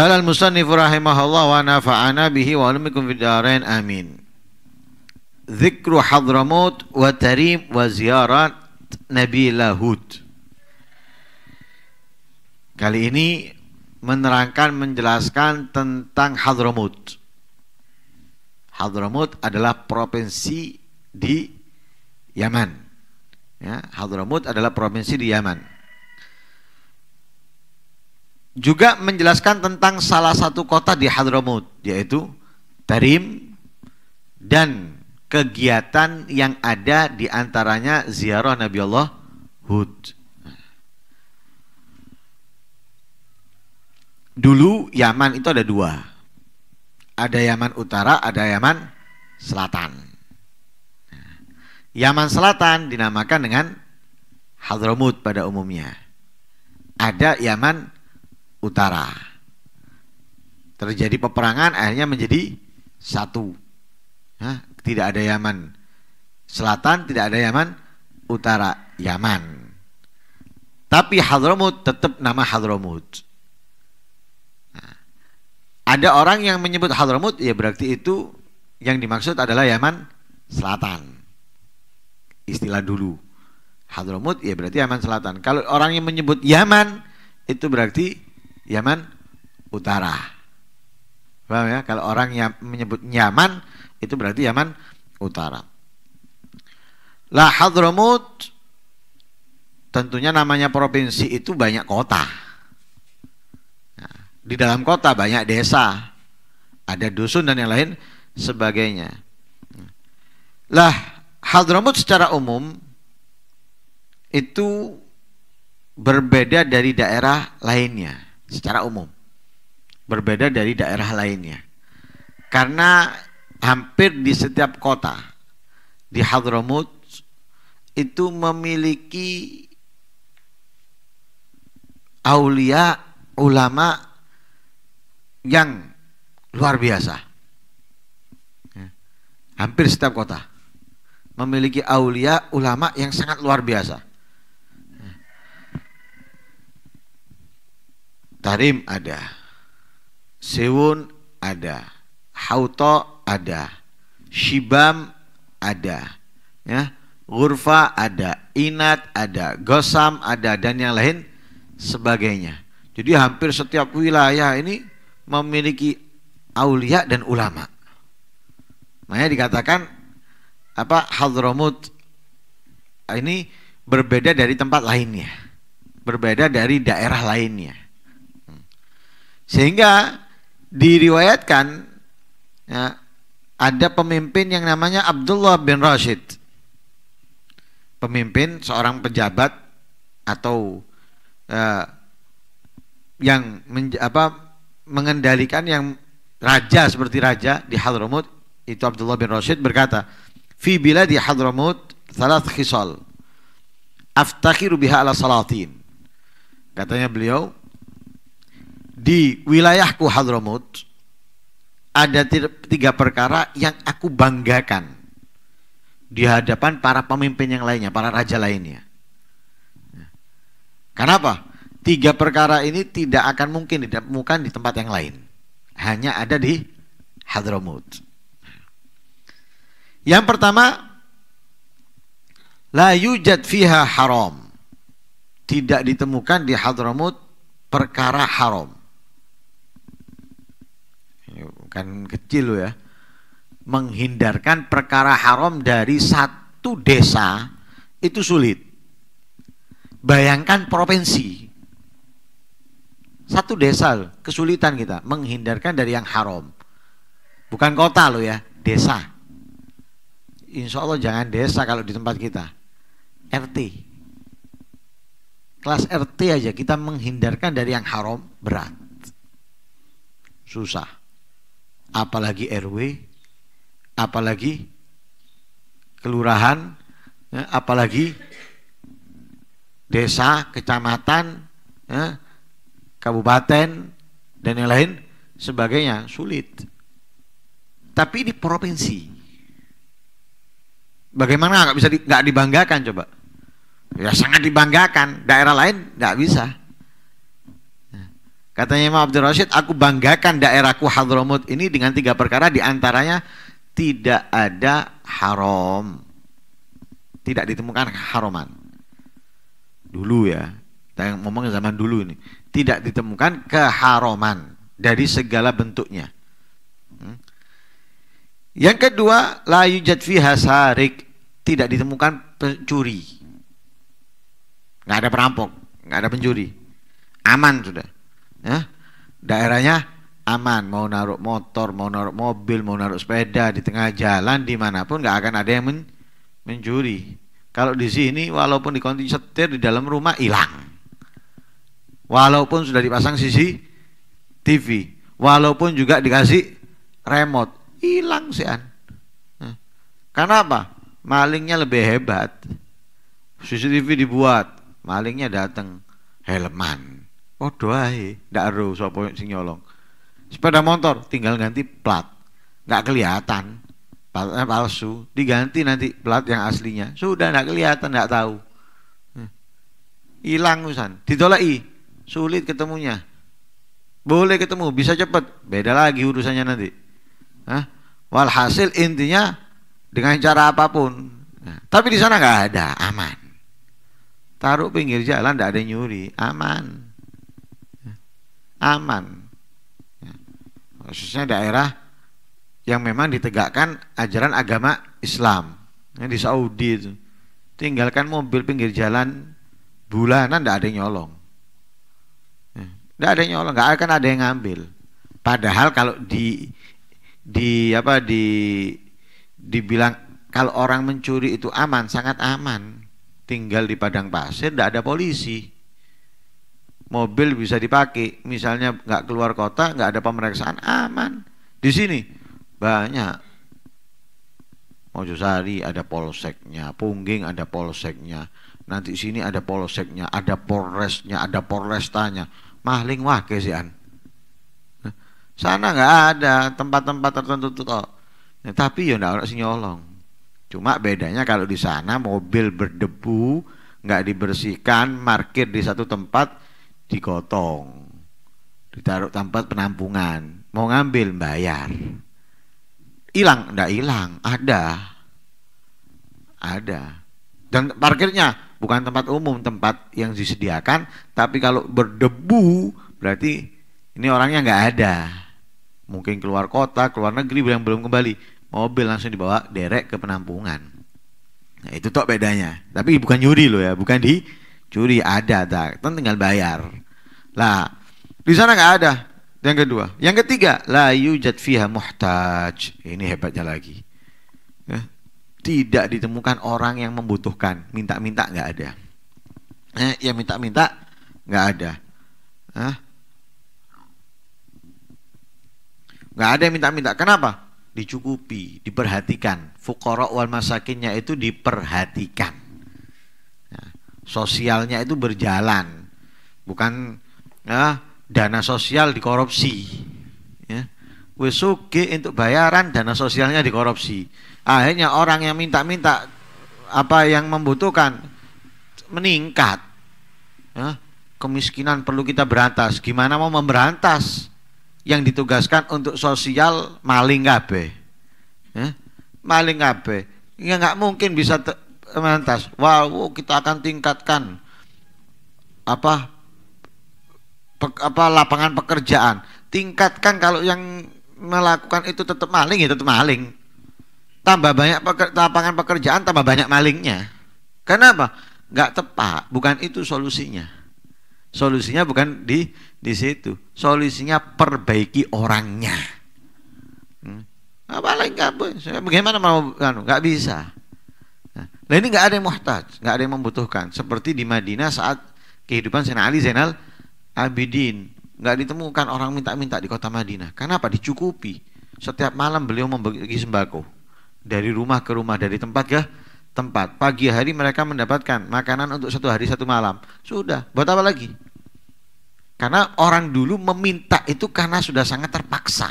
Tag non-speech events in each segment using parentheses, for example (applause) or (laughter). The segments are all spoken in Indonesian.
Qala al-musannif rahimahullah wa nafa'ana bihi wa alamikum fid darain amin. Zikru Hadramut wa Tarim wa ziarat Nabi Lahud. Kali ini menerangkan menjelaskan tentang Hadramut. Hadramut adalah provinsi di Yaman. Ya, Hadramut adalah provinsi di Yaman juga menjelaskan tentang salah satu kota di Hadramut yaitu Tarim dan kegiatan yang ada di antaranya ziarah Nabi Allah Hud. Dulu Yaman itu ada dua. Ada Yaman Utara, ada Yaman Selatan. Yaman Selatan dinamakan dengan Hadramut pada umumnya. Ada Yaman utara. Terjadi peperangan akhirnya menjadi satu. Hah? Tidak ada Yaman selatan, tidak ada Yaman utara, Yaman. Tapi Hadramut tetap nama Hadramut. Nah, ada orang yang menyebut Hadramut ya berarti itu yang dimaksud adalah Yaman selatan. Istilah dulu. Hadramut ya berarti Yaman selatan. Kalau orang yang menyebut Yaman itu berarti Yaman utara. Paham ya? Kalau orang yang menyebut Yaman itu berarti Yaman utara. Lah Hadramut tentunya namanya provinsi itu banyak kota. Nah, di dalam kota banyak desa, ada dusun dan yang lain sebagainya. Lah Hadramut secara umum itu berbeda dari daerah lainnya secara umum berbeda dari daerah lainnya karena hampir di setiap kota di Hadramut itu memiliki aulia ulama yang luar biasa ya. hampir setiap kota memiliki aulia ulama yang sangat luar biasa Tarim ada, Sewun ada, Hauto ada, Shibam ada, ya, Gurfa ada, Inat ada, Gosam ada dan yang lain sebagainya. Jadi hampir setiap wilayah ini memiliki aulia dan ulama. Makanya dikatakan apa Hadramut ini berbeda dari tempat lainnya. Berbeda dari daerah lainnya. Sehingga diriwayatkan ya, ada pemimpin yang namanya Abdullah bin Rashid. Pemimpin seorang pejabat atau uh, yang men, apa mengendalikan yang raja seperti raja di Hadramut itu Abdullah bin Rashid berkata, "Fi bila di Hadramut salat khisal. Aftakhiru biha ala salatin." Katanya beliau, di wilayahku Hadromut ada tiga perkara yang aku banggakan di hadapan para pemimpin yang lainnya, para raja lainnya. Ya. Kenapa? Tiga perkara ini tidak akan mungkin ditemukan di tempat yang lain. Hanya ada di Hadromut. Yang pertama, la yujad fiha haram. Tidak ditemukan di Hadromut perkara haram kan kecil loh ya menghindarkan perkara haram dari satu desa itu sulit bayangkan provinsi satu desa loh, kesulitan kita menghindarkan dari yang haram bukan kota loh ya desa insya Allah jangan desa kalau di tempat kita RT kelas RT aja kita menghindarkan dari yang haram berat susah apalagi RW, apalagi kelurahan, ya, apalagi desa, kecamatan, ya, kabupaten dan yang lain sebagainya sulit. Tapi ini provinsi. Bagaimana nggak bisa nggak di, dibanggakan coba? Ya sangat dibanggakan. Daerah lain nggak bisa. Katanya Imam Abdul Rashid, aku banggakan daerahku Hadramut ini dengan tiga perkara diantaranya tidak ada haram. Tidak ditemukan haroman. Dulu ya, kita ngomong zaman dulu ini. Tidak ditemukan keharoman dari segala bentuknya. Hmm. Yang kedua, la yujad fiha sarik. Tidak ditemukan pencuri. Nggak ada perampok, nggak ada pencuri. Aman sudah ya daerahnya aman mau naruh motor mau naruh mobil mau naruh sepeda di tengah jalan dimanapun nggak akan ada yang men mencuri kalau di sini walaupun di dikunci setir di dalam rumah hilang walaupun sudah dipasang sisi TV walaupun juga dikasih remote hilang sih an karena apa malingnya lebih hebat CCTV dibuat malingnya datang helman Oh ae, ndak ero sapa sing nyolong. Sepeda motor tinggal ganti plat. Ndak kelihatan. Platnya eh, palsu, diganti nanti plat yang aslinya. Sudah ndak kelihatan, ndak tahu. Hmm. Hilang ditolak i, Sulit ketemunya. Boleh ketemu, bisa cepat. Beda lagi urusannya nanti. Hah? Walhasil intinya dengan cara apapun. Nah, tapi di sana nggak ada, aman. Taruh pinggir jalan, nggak ada nyuri, aman aman ya. khususnya daerah yang memang ditegakkan ajaran agama Islam Yang di Saudi itu tinggalkan mobil pinggir jalan bulanan tidak ada yang nyolong tidak ya, ada yang nyolong nggak akan ada yang ngambil padahal kalau di di apa di dibilang kalau orang mencuri itu aman sangat aman tinggal di padang pasir tidak ada polisi mobil bisa dipakai misalnya nggak keluar kota nggak ada pemeriksaan aman di sini banyak Mojosari ada polseknya Pungging ada polseknya nanti sini ada polseknya ada polresnya ada polrestanya maling wah kesian sana nggak ada tempat-tempat tertentu tuh kok nah, tapi ya nggak sih nyolong cuma bedanya kalau di sana mobil berdebu nggak dibersihkan parkir di satu tempat digotong ditaruh tempat penampungan mau ngambil bayar hilang ndak hilang ada ada dan parkirnya bukan tempat umum tempat yang disediakan tapi kalau berdebu berarti ini orangnya nggak ada mungkin keluar kota keluar negeri yang belum kembali mobil langsung dibawa derek ke penampungan nah itu tok bedanya tapi bukan nyuri loh ya bukan di Curi ada tak? Kan tinggal bayar. Lah, di sana nggak ada. Yang kedua, yang ketiga, la yujad fiha muhtaj. Ini hebatnya lagi. Ya. Tidak ditemukan orang yang membutuhkan. Minta-minta nggak ada. Eh, yang minta-minta nggak ada. Hah? Ya. Nggak ada yang minta-minta. Kenapa? Dicukupi, diperhatikan. Fukoro wal masakinnya itu diperhatikan sosialnya itu berjalan bukan ya, dana sosial dikorupsi ya wesuge untuk bayaran dana sosialnya dikorupsi akhirnya orang yang minta-minta apa yang membutuhkan meningkat ya, kemiskinan perlu kita berantas gimana mau memberantas yang ditugaskan untuk sosial maling kabeh ya, maling kabeh ya nggak mungkin bisa mentas wow kita akan tingkatkan apa pe, apa lapangan pekerjaan tingkatkan kalau yang melakukan itu tetap maling ya tetap maling tambah banyak peker, lapangan pekerjaan tambah banyak malingnya kenapa nggak tepat bukan itu solusinya solusinya bukan di di situ solusinya perbaiki orangnya hmm. apa lagi nggak bagaimana mau anu, nggak bisa Nah ini nggak ada yang muhtaj, nggak ada yang membutuhkan. Seperti di Madinah saat kehidupan Sayyidina Ali Zainal Abidin nggak ditemukan orang minta-minta di kota Madinah. Karena apa? Dicukupi. Setiap malam beliau membagi sembako dari rumah ke rumah, dari tempat ke tempat. Pagi hari mereka mendapatkan makanan untuk satu hari satu malam. Sudah. Buat apa lagi? Karena orang dulu meminta itu karena sudah sangat terpaksa.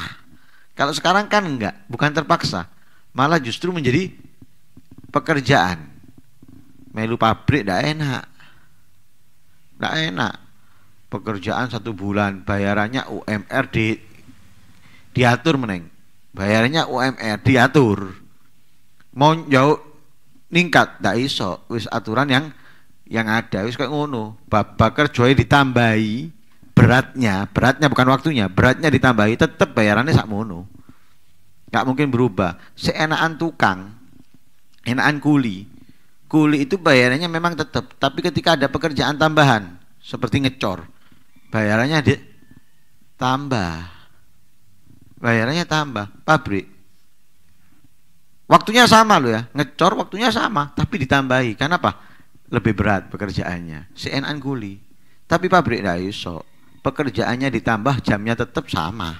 Kalau sekarang kan enggak, bukan terpaksa. Malah justru menjadi pekerjaan melu pabrik tidak enak tidak enak pekerjaan satu bulan bayarannya UMR di diatur meneng bayarannya UMR diatur mau jauh ningkat tidak iso wis aturan yang yang ada wis kayak ngono Bapak kerja ditambahi beratnya beratnya bukan waktunya beratnya ditambahi tetap bayarannya sak mono nggak mungkin berubah Seenaan tukang enakan kuli. Kuli itu bayarannya memang tetap, tapi ketika ada pekerjaan tambahan seperti ngecor, bayarannya di tambah. Bayarannya tambah pabrik. Waktunya sama lo ya, ngecor waktunya sama, tapi ditambahi. Karena apa? Lebih berat pekerjaannya. Si enakan kuli. Tapi pabrik dah iso. Pekerjaannya ditambah, jamnya tetap sama.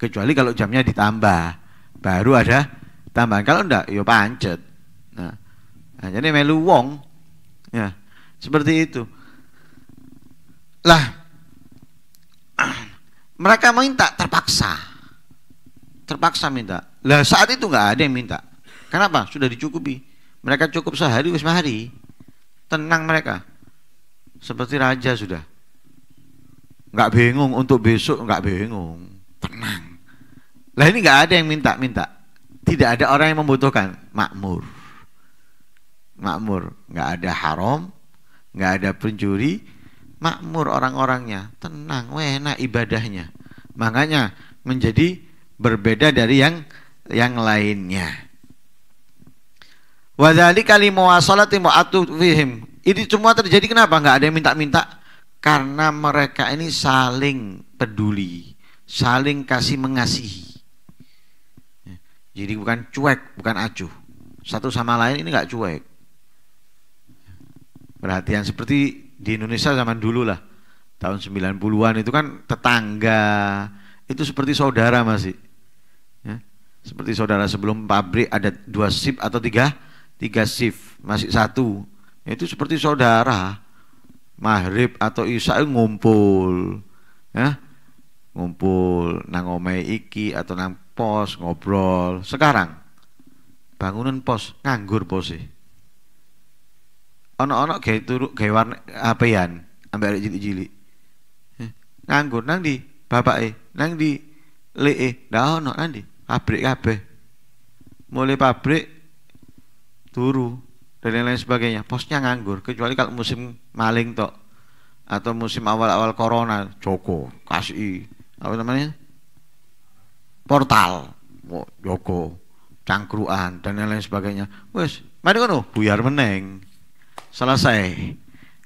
Kecuali kalau jamnya ditambah, baru ada tambahan. Kalau enggak, yo ya pancet Nah, jadi melu wong. Ya, seperti itu. Lah (clears throat) mereka minta terpaksa. Terpaksa minta. Lah saat itu nggak ada yang minta. Kenapa? Sudah dicukupi. Mereka cukup sehari wis hari. Tenang mereka. Seperti raja sudah. Nggak bingung untuk besok nggak bingung. Tenang. Lah ini nggak ada yang minta-minta. Tidak ada orang yang membutuhkan makmur makmur nggak ada haram nggak ada pencuri makmur orang-orangnya tenang enak ibadahnya makanya menjadi berbeda dari yang yang lainnya wadzalika limuwasalati fihim ini semua terjadi kenapa nggak ada yang minta-minta karena mereka ini saling peduli saling kasih mengasihi jadi bukan cuek bukan acuh satu sama lain ini nggak cuek perhatian seperti di Indonesia zaman dulu lah tahun 90-an itu kan tetangga itu seperti saudara masih ya. seperti saudara sebelum pabrik ada dua shift atau tiga tiga shift masih satu itu seperti saudara maghrib atau isya ngumpul ya ngumpul nang iki atau nang pos ngobrol sekarang bangunan pos nganggur pos sih Ono-ono kayak turu kayak warna apa ya, an ambil arek jili cilik Nganggur nang di, bapak eh, Nang di, le eh, dah ono nang di, Pabrik apa? Mulai pabrik turu dan lain-lain sebagainya. Posnya nganggur kecuali kalau musim maling tok atau musim awal-awal corona Joko kasih apa namanya portal Joko cangkruan dan lain-lain sebagainya wes mari kono buyar meneng selesai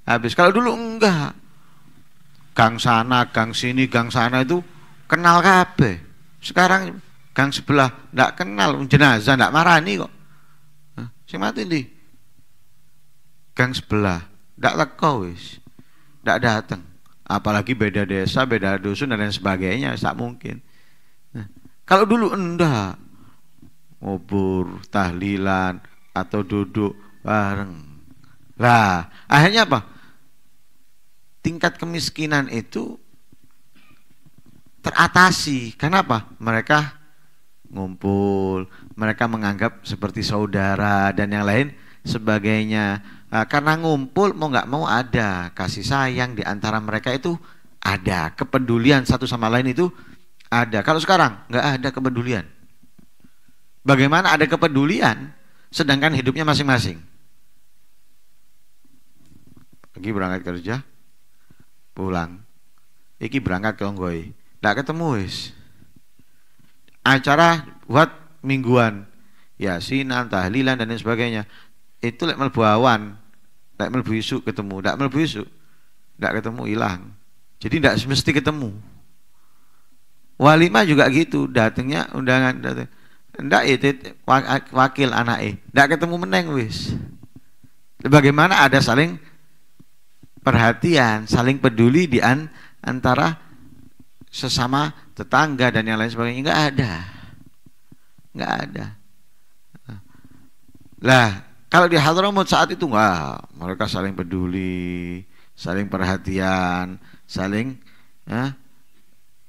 habis kalau dulu enggak gang sana gang sini gang sana itu kenal kabe sekarang gang sebelah enggak kenal jenazah marah nih kok si mati di gang sebelah enggak teko wis enggak datang, apalagi beda desa beda dusun dan lain sebagainya tak mungkin kalau dulu enggak ngobur tahlilan atau duduk bareng lah, akhirnya apa? Tingkat kemiskinan itu teratasi. Kenapa? Mereka ngumpul, mereka menganggap seperti saudara dan yang lain sebagainya. Nah, karena ngumpul mau nggak mau ada kasih sayang di antara mereka itu ada kepedulian satu sama lain itu ada. Kalau sekarang nggak ada kepedulian. Bagaimana ada kepedulian sedangkan hidupnya masing-masing? Iki berangkat kerja, pulang. Iki berangkat ke Onggoi. Ndak ketemu wis. Acara buat mingguan, yasinan, tahlilan dan lain sebagainya. Itu lek melbu awan, lek melbu isu ketemu, tidak melbu isu, Ndak ketemu hilang. Jadi tidak mesti ketemu. Walimah juga gitu, datangnya undangan datang. Ndak ya, itu wakil anak eh, Ndak ketemu meneng wis. Bagaimana ada saling perhatian, saling peduli di an, antara sesama tetangga dan yang lain sebagainya nggak ada, nggak ada. Lah kalau di Hadramut saat itu nggak, mereka saling peduli, saling perhatian, saling ya,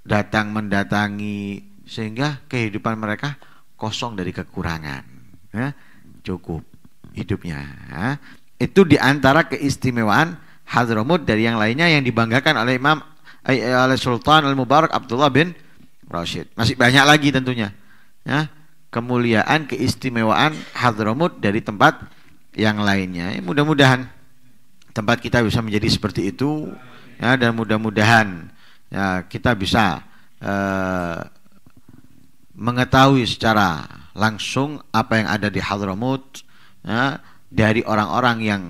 datang mendatangi sehingga kehidupan mereka kosong dari kekurangan, ya, cukup hidupnya. Ya. Itu diantara keistimewaan Hadramut dari yang lainnya yang dibanggakan oleh Imam eh, eh, oleh Sultan Al Mubarak Abdullah bin Rashid. Masih banyak lagi tentunya. Ya, kemuliaan, keistimewaan Hadramut dari tempat yang lainnya. Ya, mudah-mudahan tempat kita bisa menjadi seperti itu ya dan mudah-mudahan ya kita bisa eh, mengetahui secara langsung apa yang ada di Hadramut ya, dari orang-orang yang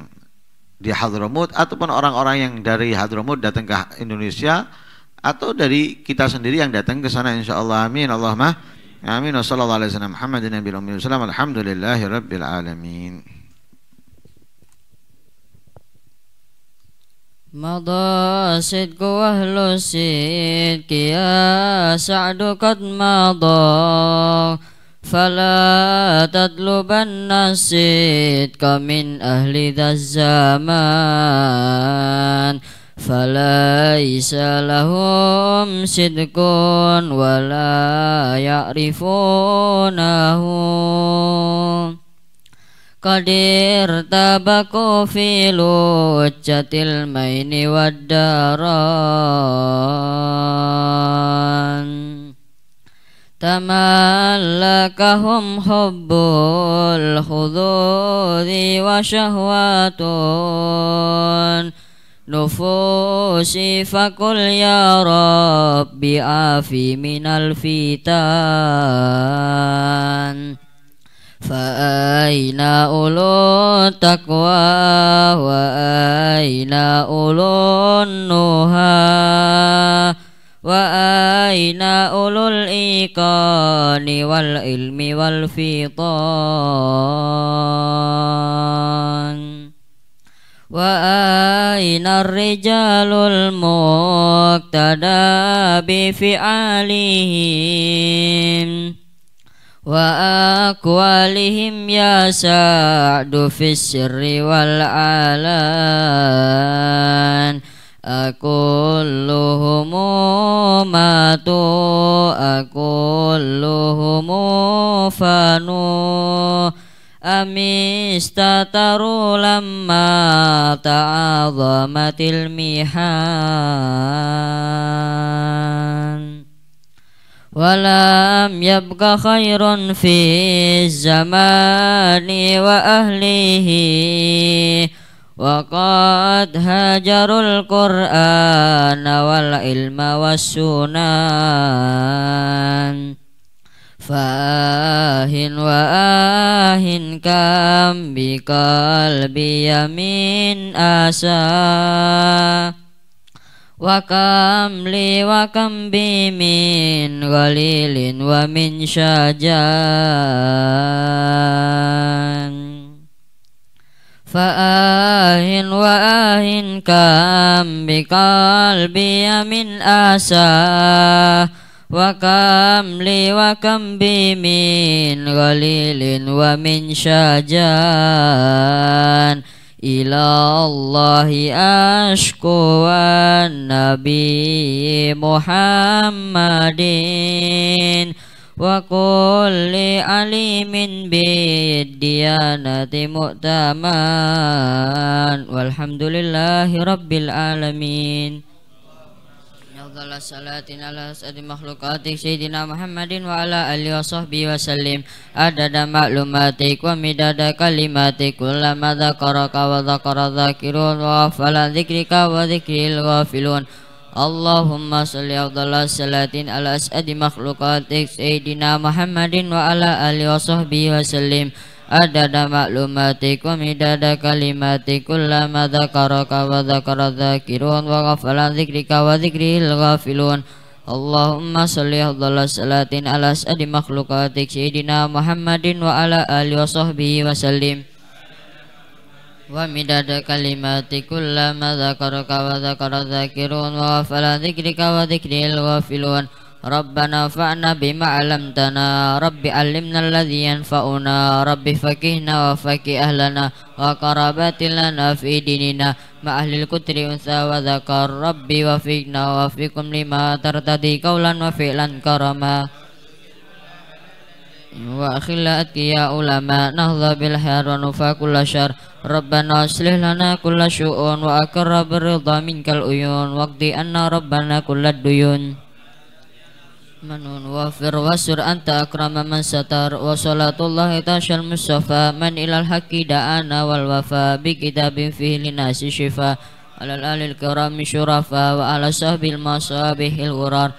di Hadramut ataupun orang-orang yang dari Hadramut datang ke Indonesia atau dari kita sendiri yang datang ke sana insyaallah amin Allahumma amin Allah alaihi wasallam Muhammadin nabiyil wasallam alhamdulillahirabbil alamin مضى صدق وأهل الصدق يا سعد قد مضى فلا تطلبن الصدق من أهل ذا الزمان فليس لهم صدق ولا يعرفونه قد ارتبكوا في لجة المين والدران تملكهم حب الخذوذ وشهوات نفوس فقل يا رب عافي من الفتان فأين أولو التقوى الفيطان وأين الرجال المقتدى بفعالهم وأقوالهم يا سعد في السر والعلان أكلهم ماتوا أكلهم فانوا أم استتروا لما تعظمت المحان ولم يبق خير في الزمان وأهله وقد هاجروا القرآن والعلم والسنان فآهن وآهن كم بقلب يمين أسى وكم لي وكم بي من غليل ومن شجار فآهن وآهن كم بقلبي من أساه وكم لي وكم بي من غليل ومن شجان إلى الله أشكو والنبي محمدين wa kulli alimin biddiyanati mu'taman walhamdulillahi rabbil alamin Allah salatin ala sadi makhlukatik Sayyidina Muhammadin wa ala alihi wa sahbihi wa sallim Adada maklumatik wa midada kalimatik Kula madhakaraka wa dhakara dhakirun Wa afala dhikrika wa dhikril wa filun Allahumma salli ala salatin ala as'adi makhlukatik Sayyidina Muhammadin wa ala ali wa sahbihi wa sallim adada maklumatik wa midada kalimatik kullama dhakaraka wa dhakara dhakirun wa ghafalan dhikrika wa dhikrihil ghafilun Allahumma salli ala salatin ala as'adi makhlukatik Sayyidina Muhammadin wa ala ali wa sahbihi wa ومداد كل كلما ذكرك وذكر الذاكرون وغفل ذكرك وذكر الغافلون ربنا فأنا بما علمتنا رب علمنا الذي ينفعنا رب فكهنا وفك أهلنا وقرابات لنا في ديننا مع أهل الكتر أنثى وذكر ربي وفقنا وفقكم لما ترتدي قولا وفعلا كرما وأخلا أتقياء لما نهض بالحر ونفى كل شر ربنا أصلح لنا كل شؤون وأكر بالرضا منك الأيون واقضي أن ربنا كل الديون منون وافر واسر أنت أكرم من ستر وصلاة الله تاشى المصطفى من إلى الحق دعانا والوفا بكتاب فيه للناس شفاء على الآل الكرام شرفاء وعلى صحب المصابيح الغرار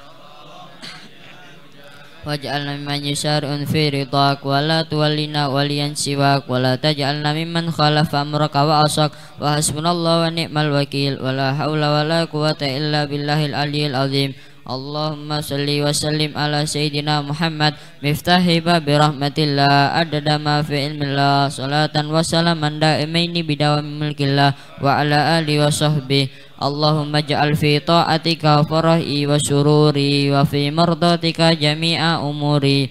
waj'alna mimman yusharun fi ridhak wa la tuwallina waliyan siwak wa la taj'alna mimman khalafa amraka wa asak wa hasbunallahu wa ni'mal wakil wa la hawla wa la quwata illa billahil aliyil azim Allahumma salli wa sallim ala Sayyidina Muhammad Miftahi babi rahmatillah Adada ma fi ilmillah Salatan wa salaman da'imaini bidawami milkillah Wa ala ali wa sahbihi Allahumma ja'al fi ta'atika farahi wa sururi wa fi mardatika jami'a umuri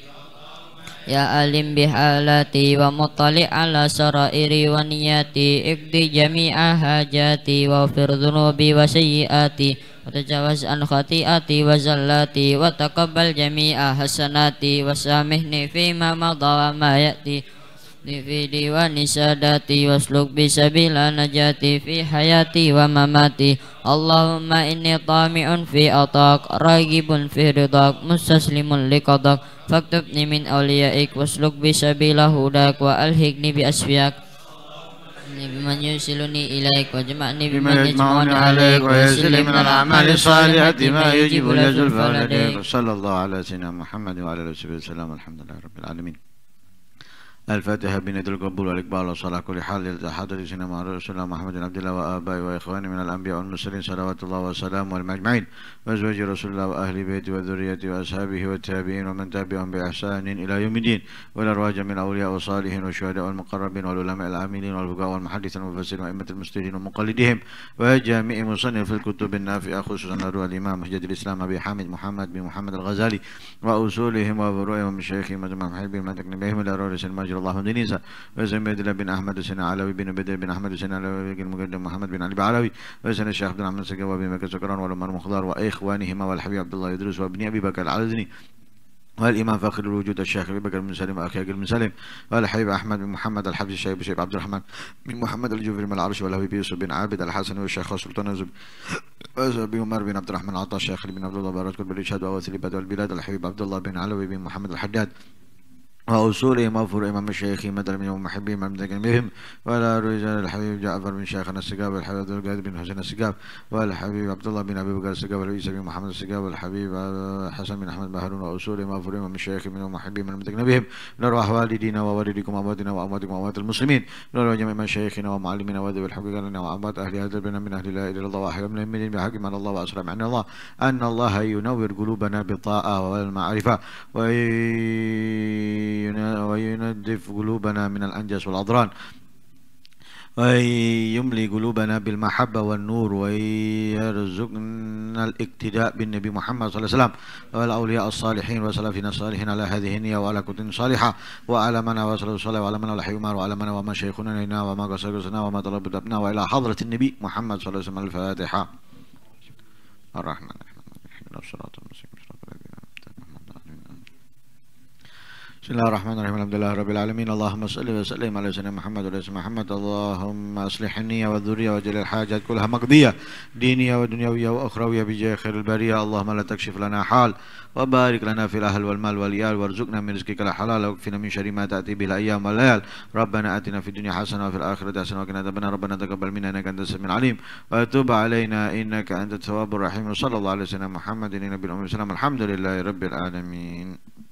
Ya alim bihalati wa mutali ala sarairi wa niyati Ikdi jami'a hajati wa firdunubi wa sayyiati Wa tajawaz an khati'ati wa zallati Wa taqabbal jami'a hasanati Wa samihni fima madha wa ma ya'ti Nifidi wa nisadati wasluk bila najati fi hayati wa mamati Allahumma inni tami'un fi atak Ragibun fi ridak Mustaslimun liqadak Faktubni min awliya'ik wasluk bisabila hudak Wa alhikni bi asfiyak بمن يرسلني إليك وجمعني الفاتحة بند القبول والإقبال والصلاة كل حال إلى سنة سيدنا رسول الله محمد عبد الله وآبائي وإخواني من الأنبياء والمرسلين صلوات الله وسلامه والمجمعين وأزواج رسول الله وأهل بيته وذريته وأصحابه والتابعين ومن تابعهم بإحسان إلى يوم الدين والأرواج من أولياء وصالحين والشهداء والمقربين والعلماء العاملين والفقهاء والمحدثين والمفسرين وأئمة المسلمين ومقلدهم وجميع مصنف الكتب النافعة خصوصا روى الإمام حجة الإسلام أبي حامد محمد بن محمد الغزالي وأصولهم وفروعهم ومشايخهم وجمع محبهم وتكنبيهم إلى رؤوس المجرى غير الله مدنيسا وزن بدر بن أحمد حسين علوي بن بدر بن أحمد حسين علوي بن مقدم محمد بن علي بعلوي وزن الشيخ عبد الرحمن سكوا بن مكة سكران والأمر مخضار وإخوانهما والحبيب عبد الله يدرس وابن أبي بكر العزني والإمام فخر الوجود الشيخ أبي بكر بن سليم وأخي بن سليم والحبيب أحمد بن محمد الحبس الشيخ شيخ عبد الرحمن بن محمد الجوفي من العرش والهوي بن يوسف بن عابد الحسن والشيخ سلطان أبي عمر بن عبد الرحمن عطا الشيخ بن عبد الله بارك بالإشهاد وأواسل البلاد والبلاد الحبيب عبد الله بن علوي بن محمد الحداد وأصول ما فر إمام الشيخ مدر من محبي من جنبهم ولا رجال الحبيب جعفر بن شيخنا السقاب الحبيب عبد القادر بن حسين السقاب والحبيب عبد الله بن أبي بكر السقاب والعيسى بن محمد السقاب والحبيب حسن بن أحمد بهرون وأصول ما فر إمام الشيخ من محبي من جنبهم نرى أحوال والدينا ووالديكم وأمواتنا وأمواتكم وأموات المسلمين نرى جميع مشايخنا ومعلمنا وذوي الحق لنا وأموات أهل هذا البلد من أهل لا إله إلا الله وأحياء من المؤمنين بحق من الله وأسرع عن الله أن الله ينور قلوبنا بالطاعة والمعرفة وي وينذف قلوبنا من الأنجس والأضران ويملي قلوبنا بالمحبة والنور ويرزقنا الاقتداء بالنبي محمد صلى الله عليه وسلم والأولياء الصالحين وسلفنا الصالحين على هذه النية وعلى كتب صالحة وعلى منا وصلى الله وعلى منا والحيومار وعلى منا وما شيخنا لنا وما قصرنا وما طلبنا وإلى حضرة النبي محمد صلى الله عليه وسلم الفاتحة الرحمن الرحيم الرحيم الصراط المستقيم بسم الله الرحمن الرحيم الحمد لله رب العالمين اللهم صل وسلم على سيدنا محمد وعلى سيدنا محمد اللهم اصلح النية والذرية واجعل الحاجات كلها مقضية دينية ودنيوية وأخروية بجاه خير البرية اللهم لا تكشف لنا حال وبارك لنا في الأهل والمال واليال وارزقنا من رزقك الحلال واكفنا من شر ما تأتي به الأيام والليال ربنا آتنا في الدنيا حسنة وفي الآخرة حسنة وقنا عذاب النار ربنا تقبل منا إنك أنت السميع العليم وتوب علينا إنك أنت التواب الرحيم وصلى الله على سيدنا محمد النبي الأمي والسلام الحمد لله رب العالمين